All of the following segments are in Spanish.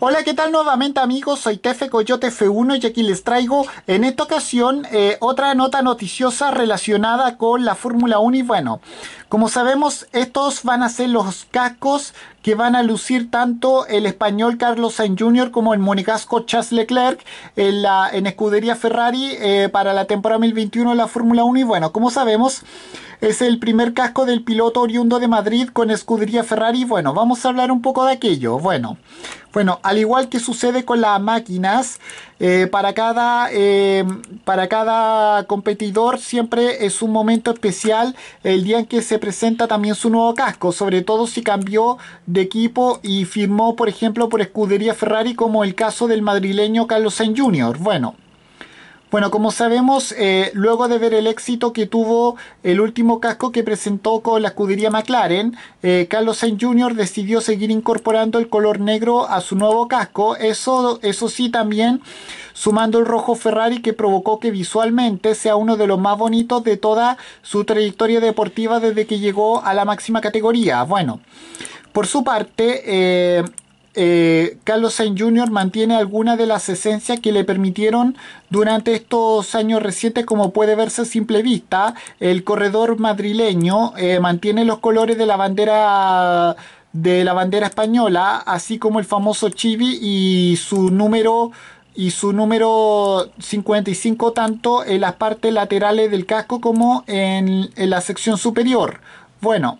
Hola, ¿qué tal nuevamente amigos? Soy Tefe Coyote F1 y aquí les traigo en esta ocasión eh, otra nota noticiosa relacionada con la Fórmula 1 y bueno, como sabemos estos van a ser los cascos que van a lucir tanto el español Carlos Sainz Jr. como el monegasco Charles Leclerc en, la, en escudería Ferrari eh, para la temporada 2021 de la Fórmula 1. Y bueno, como sabemos, es el primer casco del piloto oriundo de Madrid con escudería Ferrari. Bueno, vamos a hablar un poco de aquello. Bueno, bueno al igual que sucede con las máquinas, eh, para, cada, eh, para cada competidor siempre es un momento especial el día en que se presenta también su nuevo casco, sobre todo si cambió de equipo y firmó, por ejemplo, por escudería Ferrari, como el caso del madrileño Carlos Sainz Jr. Bueno, bueno, como sabemos, eh, luego de ver el éxito que tuvo el último casco que presentó con la escudería McLaren, eh, Carlos Sainz Jr. decidió seguir incorporando el color negro a su nuevo casco. Eso, eso sí, también sumando el rojo Ferrari que provocó que visualmente sea uno de los más bonitos de toda su trayectoria deportiva desde que llegó a la máxima categoría. Bueno. Por su parte, eh, eh, Carlos Sainz Jr. mantiene algunas de las esencias que le permitieron durante estos años recientes, como puede verse a simple vista. El corredor madrileño eh, mantiene los colores de la bandera de la bandera española, así como el famoso chibi y su número y su número 55 tanto en las partes laterales del casco como en, la sección superior. Bueno,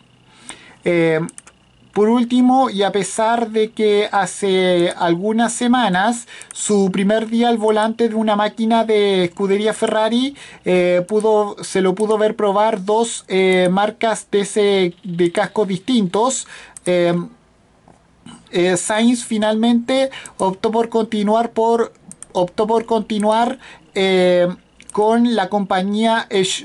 por último, y a pesar de que hace algunas semanas, su primer día al volante de una máquina de escudería Ferrari, eh, pudo, se lo pudo ver probar dos eh, marcas de, ese, de cascos distintos. Em, eh, Sainz finalmente optó por continuar por optó por continuar con la compañía es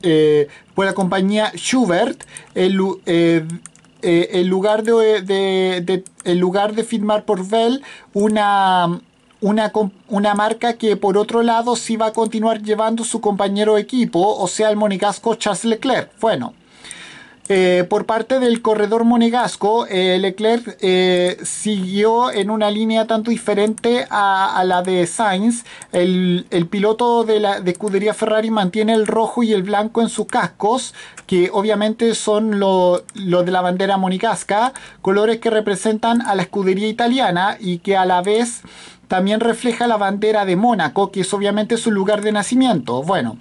por eh, la compañía Schubert, el, eh, eh, lugar de, el lugar de firmar por Bell una, una, marca que por otro lado sí va a continuar llevando su compañero de equipo, o sea el monegasco Charles Leclerc. Bueno, eh, por parte del corredor monegasco, eh, Leclerc eh, siguió en una línea tanto diferente a, la de Sainz. El, piloto de la escudería Ferrari mantiene el rojo y el blanco en sus cascos, que obviamente son los de la bandera monegasca, colores que representan a la escudería italiana y que a la vez también refleja la bandera de Mónaco, que es obviamente su lugar de nacimiento. Bueno.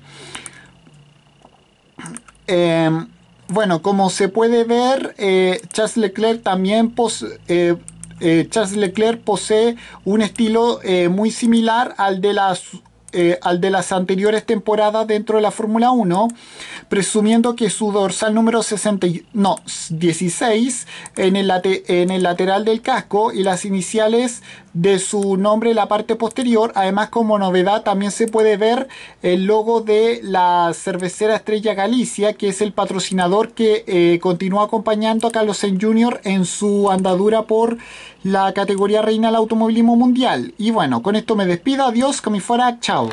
Em, bueno, como se puede ver, eh, Charles Leclerc también posee, eh, eh, Leclerc posee un estilo muy similar al de las al de las anteriores temporadas dentro de la Fórmula 1 presumiendo que su dorsal número 60, 16 en el, lateral del casco y las iniciales de su nombre en la parte posterior. Además, como novedad, también se puede ver el logo de la cervecera Estrella Galicia, que es el patrocinador que eh, continúa acompañando a Carlos En Jr. en su andadura por la categoría reina del automovilismo mundial. Y bueno, con esto me despido. Adiós, como fuera. Chao.